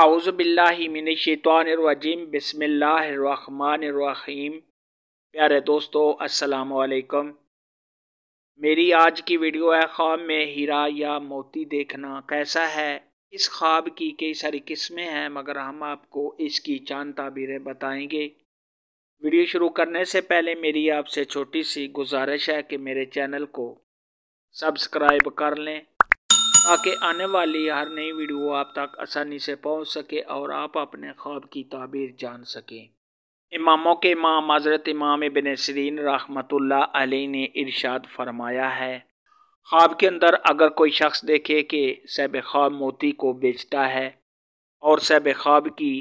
आउज़बिल्लिमिनशैतरजीम बसमीम प्यारे दोस्तों अस्सलाम वालेकुम मेरी आज की वीडियो है ख्वाब में हीरा या मोती देखना कैसा है इस ख्वाब की कई सारी किस्में हैं मगर हम आपको इसकी चांद ताबीरें बताएंगे वीडियो शुरू करने से पहले मेरी आपसे छोटी सी गुजारिश है कि मेरे चैनल को सब्सक्राइब कर लें ताकि आने वाली हर नई वीडियो आप तक आसानी से पहुंच सके और आप अपने ख्वाब की ताबीर जान सकें इमामों के इमाम हज़रत इमाम बिन सरीन रहमतुल्ला अली ने इरशाद फरमाया है ख्वाब के अंदर अगर कोई शख्स देखे कि सैब ख्वाब मोती को बेचता है और सैब ख्वाब की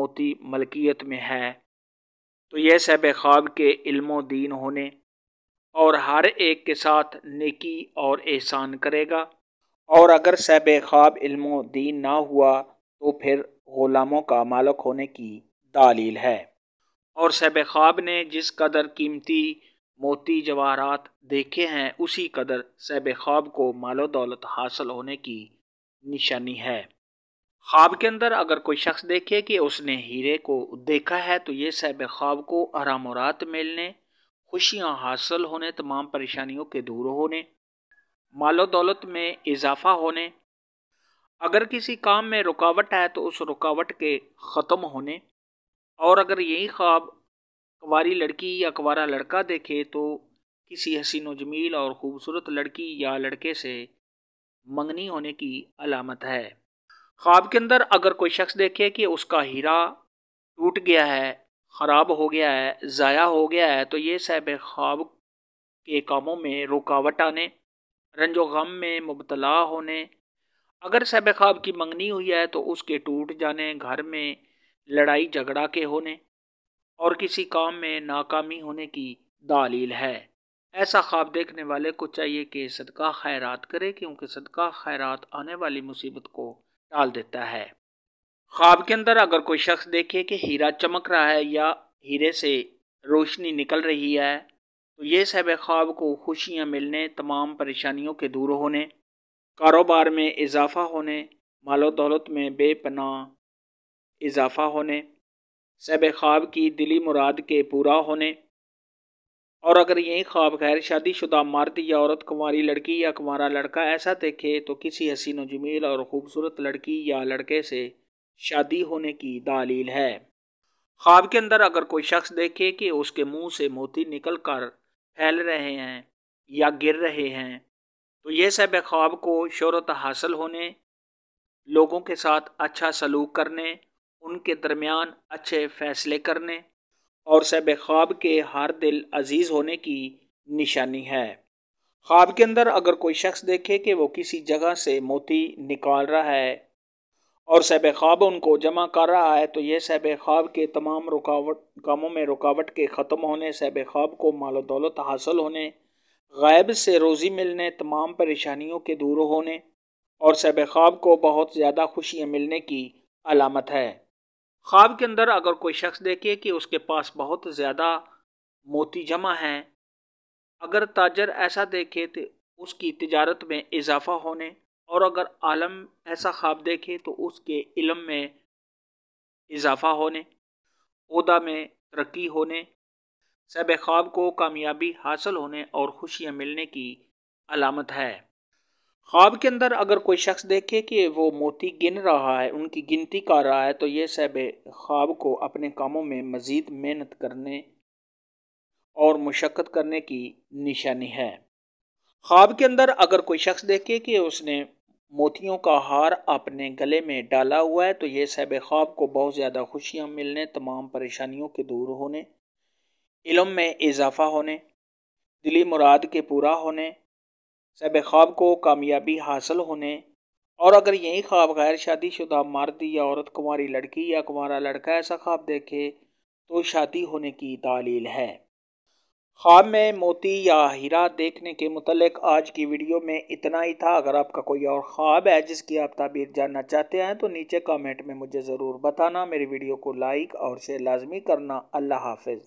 मोती मलकियत में है तो यह सैब ख्वाब के इल्मो दीन होने और हर एक के साथ नेकी और एहसान करेगा और अगर सैब ख्वाब इल्म दीन ना हुआ तो फिर ग़ुलामों का मालक होने की दालील है और सैब ख्वाब ने जिस कदर कीमती मोती जवाहरात देखे हैं उसी कदर सैब ख्वाब को मालो दौलत हासिल होने की निशानी है ख्वाब के अंदर अगर कोई शख्स देखे कि उसने हीरे को देखा है तो ये सैब ख्वाब को आराम रात मिलने खुशियाँ हासिल होने तमाम परेशानियों के दूर होने मालो दौलत में इजाफा होने अगर किसी काम में रुकावट है तो उस रुकावट के ख़त्म होने और अगर यही ख्वाब कंवारी लड़की या कंवारा लड़का देखे तो किसी हसीन जमील और ख़ूबसूरत लड़की या लड़के से मंगनी होने की अलामत है ख्वाब के अंदर अगर कोई शख्स देखे कि उसका हीरा टूट गया है ख़राब हो गया है ज़ाया हो गया है तो ये सैब ख्वाब के कामों में रुकावट आने रंजो गम में मुबतला होने अगर सब खाब की मंगनी हुई है तो उसके टूट जाने घर में लड़ाई झगड़ा के होने और किसी काम में नाकामी होने की दालील है ऐसा ख्वाब देखने वाले को चाहिए कि सदका खैरात करे क्योंकि सदका खैरात आने वाली मुसीबत को टाल देता है ख्वाब के अंदर अगर कोई शख्स देखे कि हीरा चमक रहा है या हीरे से रोशनी निकल रही है तो ये सब ख्वाब को खुशियाँ मिलने तमाम परेशानियों के दूर होने कारोबार में इजाफा होने मालो दौलत में बेपना इजाफा होने सब ख्वाब की दिली मुराद के पूरा होने और अगर यही ख्वाब गैर शादीशुदा मर्द या औरत कुंवारी लड़की या कुंवारा लड़का ऐसा देखे तो किसी हसीन जमील और ख़ूबसूरत लड़की या लड़के से शादी होने की दालील है ख्वाब के अंदर अगर कोई शख्स देखे कि उसके मुंह से मोती निकल कर फैल रहे हैं या गिर रहे हैं तो ये सब ख्वाब को शहरत हासिल होने लोगों के साथ अच्छा सलूक करने उनके दरमियान अच्छे फैसले करने और सब ख्वाब के हर दिल अजीज़ होने की निशानी है ख्वाब के अंदर अगर कोई शख्स देखे कि वो किसी जगह से मोती निकाल रहा है और सैब ख्वाब उनको जमा कर रहा है तो ये सैब ख्वाब के तमाम रुकावट कामों में रुकावट के ख़त्म होने सैब ख्वाब को माल दौलत हासिल होने गैब से रोज़ी मिलने तमाम परेशानियों के दूर होने और सैब ख्वाब को बहुत ज़्यादा खुशियाँ मिलने की अलामत है ख्वाब के अंदर अगर कोई शख्स देखे कि उसके पास बहुत ज़्यादा मोती जमा हैं अगर ताजर ऐसा देखे तो उसकी तजारत में इजाफा होने और अगर आलम ऐसा ख्वाब देखे तो उसके इलम में इजाफा होने उदा में तरक्की होने सब ख्वाब को कामयाबी हासिल होने और खुशियाँ मिलने की अलामत है ख्वाब के अंदर अगर कोई शख्स देखे कि वो मोती गिन रहा है उनकी गिनती कर रहा है तो ये सब ख्वाब को अपने कामों में मज़ीद मेहनत करने और मशक्क़त करने की निशानी है ख्वाब के अंदर अगर कोई शख्स देखे कि उसने मोतियों का हार अपने गले में डाला हुआ है तो ये सैब ख्वाब को बहुत ज़्यादा खुशियाँ मिलने तमाम परेशानियों के दूर होने इलम में इजाफा होने दिली मुराद के पूरा होने सैब ख्वाब को कामयाबी हासिल होने और अगर यही ख्वाब गैर शादीशुदा मर्द या औरत कुंवारी लड़की या कुंवारा लड़का ऐसा ख्वाब देखे तो शादी होने की तालील है ख़्वाब में मोती या हीरा देखने के मतलब आज की वीडियो में इतना ही था अगर आपका कोई और ख्वाब है जिसकी आप तबीर जानना चाहते हैं तो नीचे कमेंट में मुझे ज़रूर बताना मेरी वीडियो को लाइक और शेयर लाजमी करना अल्लाह हाफिज़